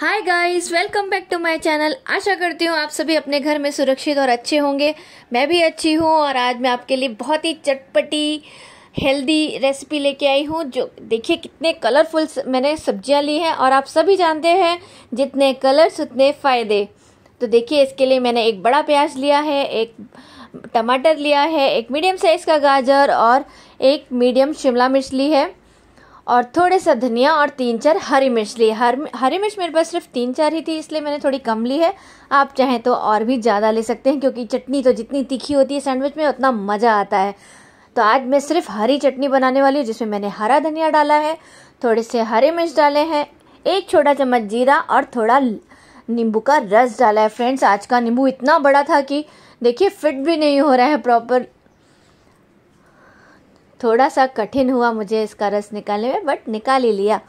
hi guys welcome back to my channel आशा करती हूँ आप सभी अपने घर में सुरक्षित और अच्छे होंगे मैं भी अच्छी हूँ और आज मैं आपके लिए बहुत ही चटपटी हेल्दी रेसिपी लेके आई हूँ जो देखिए कितने कलरफुल मैंने सब्जियाँ ली हैं और आप सभी जानते हैं जितने कलर्स उतने फ़ायदे तो देखिए इसके लिए मैंने एक बड़ा प्याज लिया है एक टमाटर लिया है एक मीडियम साइज़ का गाजर और एक मीडियम शिमला मिर्च ली है और थोड़े सा धनिया और तीन चार हरी मिर्च ली हर हरी मिर्च मेरे पास सिर्फ तीन चार ही थी इसलिए मैंने थोड़ी कम ली है आप चाहें तो और भी ज़्यादा ले सकते हैं क्योंकि चटनी तो जितनी तीखी होती है सैंडविच में उतना मज़ा आता है तो आज मैं सिर्फ हरी चटनी बनाने वाली हूँ जिसमें मैंने हरा धनिया डाला है थोड़े से हरे मिर्च डाले हैं एक छोटा चम्मच जीरा और थोड़ा नींबू का रस डाला है फ्रेंड्स आज का नींबू इतना बड़ा था कि देखिए फिट भी नहीं हो रहा है प्रॉपर थोड़ा सा कठिन हुआ मुझे इसका रस निकालने में बट निकाल ही लिया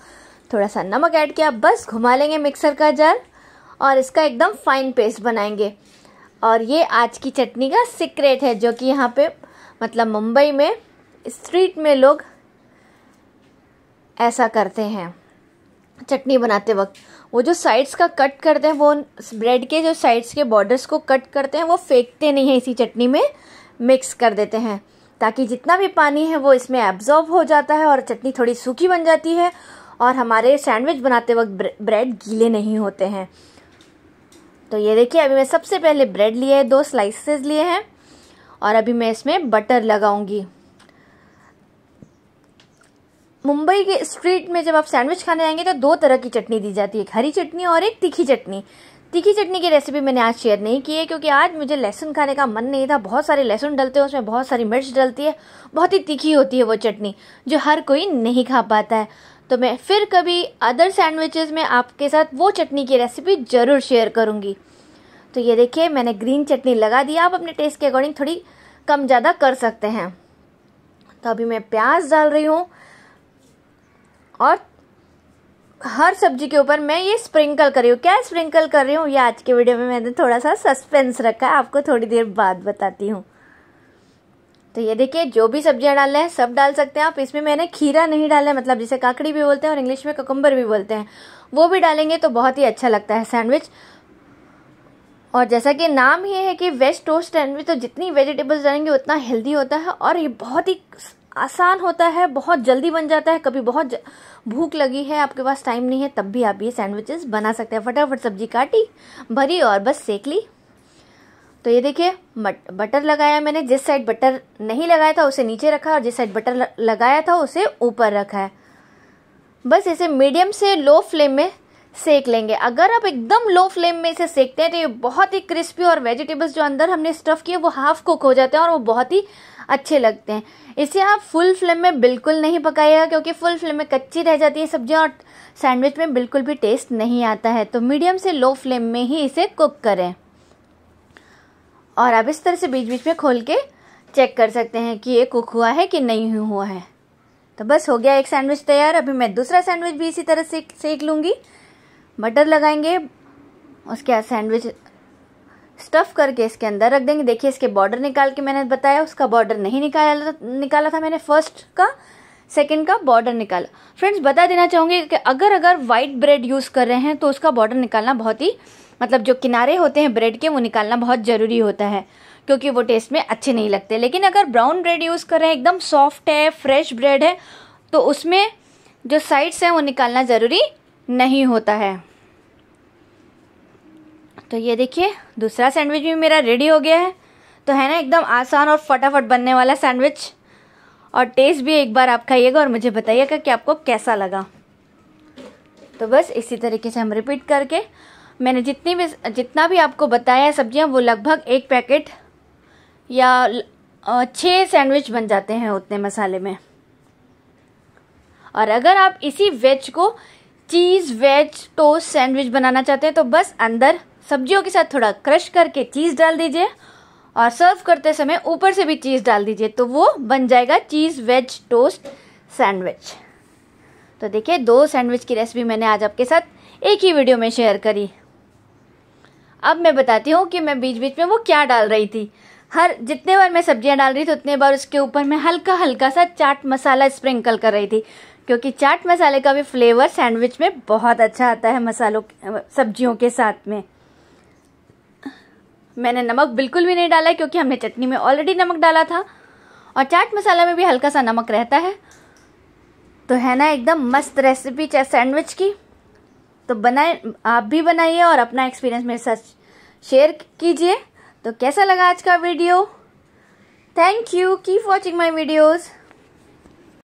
थोड़ा सा नमक ऐड किया बस घुमा लेंगे मिक्सर का जार और इसका एकदम फाइन पेस्ट बनाएंगे और ये आज की चटनी का सीक्रेट है जो कि यहाँ पे मतलब मुंबई में स्ट्रीट में लोग ऐसा करते हैं चटनी बनाते वक्त वो जो साइड्स का कट करते हैं वो ब्रेड के जो साइड्स के बॉर्डर्स को कट करते हैं वो फेंकते नहीं हैं इसी चटनी में मिक्स कर देते हैं ताकि जितना भी पानी है वो इसमें एब्जॉर्ब हो जाता है और चटनी थोड़ी सूखी बन जाती है और हमारे सैंडविच बनाते वक्त ब्रेड गीले नहीं होते हैं तो ये देखिए अभी मैं सबसे पहले ब्रेड लिए है दो स्लाइसेस लिए हैं और अभी मैं इसमें बटर लगाऊंगी मुंबई के स्ट्रीट में जब आप सैंडविच खाने आएंगे तो दो तरह की चटनी दी जाती है एक हरी चटनी और एक तीखी चटनी तीखी चटनी की रेसिपी मैंने आज शेयर नहीं की है क्योंकि आज मुझे लहसुन खाने का मन नहीं था बहुत सारे लहसुन डलते हैं उसमें बहुत सारी मिर्च डलती है बहुत ही तीखी होती है वो चटनी जो हर कोई नहीं खा पाता है तो मैं फिर कभी अदर सैंडविचेस में आपके साथ वो चटनी की रेसिपी ज़रूर शेयर करूँगी तो ये देखिए मैंने ग्रीन चटनी लगा दी आप अपने टेस्ट के अकॉर्डिंग थोड़ी कम ज़्यादा कर सकते हैं तो अभी मैं प्याज डाल रही हूँ और हर सब्जी के ऊपर मैं ये स्प्रिंकल कर रही हूँ क्या स्प्रिंकल कर रही हूँ ये आज के वीडियो में मैंने थोड़ा सा सस्पेंस रखा है आपको थोड़ी देर बाद बताती हूँ तो ये देखिए जो भी सब्जियाँ डालना है सब डाल सकते हैं आप इसमें मैंने खीरा नहीं डाला है मतलब जिसे काकड़ी भी बोलते हैं और इंग्लिश में ककुम्बर भी बोलते हैं वो भी डालेंगे तो बहुत ही अच्छा लगता है सैंडविच और जैसा कि नाम ही है कि वेज टोस्ट सैंडविच तो जितनी वेजिटेबल्स डालेंगे उतना हेल्दी होता है और ये बहुत ही आसान होता है बहुत जल्दी बन जाता है कभी बहुत भूख लगी है आपके पास टाइम नहीं है तब भी आप ये सैंडविचेस बना सकते हैं फटाफट सब्जी काटी भरी और बस सेक ली तो ये देखिए बटर लगाया मैंने जिस साइड बटर नहीं लगाया था उसे नीचे रखा और जिस साइड बटर लगाया था उसे ऊपर रखा है बस इसे मीडियम से लो फ्लेम में सेक लेंगे अगर आप एकदम लो फ्लेम में इसे सेकते हैं तो ये बहुत ही क्रिस्पी और वेजिटेबल्स जो अंदर हमने स्टफ़ किए वो हाफ कुक हो जाते हैं और वो बहुत ही अच्छे लगते हैं इसे आप फुल फ्लेम में बिल्कुल नहीं पकाइएगा क्योंकि फुल फ्लेम में कच्ची रह जाती है सब्जियाँ और सैंडविच में बिल्कुल भी टेस्ट नहीं आता है तो मीडियम से लो फ्लेम में ही इसे कुक करें और आप इस तरह से बीच बीच में खोल के चेक कर सकते हैं कि ये कुक हुआ है कि नहीं हुआ है तो बस हो गया एक सैंडविच तैयार अभी मैं दूसरा सैंडविच भी इसी तरह से सेक लूँगी मटर लगाएंगे उसके बाद सैंडविच स्टफ़ करके इसके अंदर रख देंगे देखिए इसके बॉर्डर निकाल के मैंने बताया उसका बॉर्डर नहीं निकाला निकाला था मैंने फर्स्ट का सेकेंड का बॉर्डर निकाला फ्रेंड्स बता देना चाहूँगी कि अगर अगर वाइट ब्रेड यूज़ कर रहे हैं तो उसका बॉर्डर निकालना बहुत ही मतलब जो किनारे होते हैं ब्रेड के वो निकालना बहुत ज़रूरी होता है क्योंकि वो टेस्ट में अच्छे नहीं लगते लेकिन अगर ब्राउन ब्रेड यूज़ कर रहे हैं एकदम सॉफ्ट है फ्रेश ब्रेड है तो उसमें जो साइड्स हैं वो निकालना ज़रूरी नहीं होता है तो ये देखिए दूसरा सैंडविच भी मेरा रेडी हो गया है तो है ना एकदम आसान और फटाफट बनने वाला सैंडविच और टेस्ट भी एक बार आप खाइएगा और मुझे बताइएगा कि आपको कैसा लगा तो बस इसी तरीके से हम रिपीट करके मैंने जितनी भी जितना भी आपको बताया सब्जियां सब्जियाँ वो लगभग एक पैकेट या छः सैंडविच बन जाते हैं उतने मसाले में और अगर आप इसी वेज को चीज़ वेज टोस्ट सैंडविच बनाना चाहते हैं तो बस अंदर सब्जियों के साथ थोड़ा क्रश करके चीज़ डाल दीजिए और सर्व करते समय ऊपर से भी चीज़ डाल दीजिए तो वो बन जाएगा चीज़ वेज टोस्ट सैंडविच तो देखिए दो सैंडविच की रेसिपी मैंने आज आपके साथ एक ही वीडियो में शेयर करी अब मैं बताती हूँ कि मैं बीच बीच में वो क्या डाल रही थी हर जितने बार मैं सब्जियाँ डाल रही थी उतने बार उसके ऊपर मैं हल्का हल्का सा चाट मसाला स्प्रिंकल कर रही थी क्योंकि चाट मसाले का भी फ्लेवर सैंडविच में बहुत अच्छा आता है मसालों सब्जियों के साथ में मैंने नमक बिल्कुल भी नहीं डाला क्योंकि हमने चटनी में ऑलरेडी नमक डाला था और चाट मसाला में भी हल्का सा नमक रहता है तो है ना एकदम मस्त रेसिपी चाहे सैंडविच की तो बनाए आप भी बनाइए और अपना एक्सपीरियंस मेरे साथ शेयर कीजिए तो कैसा लगा आज का video thank you keep watching my videos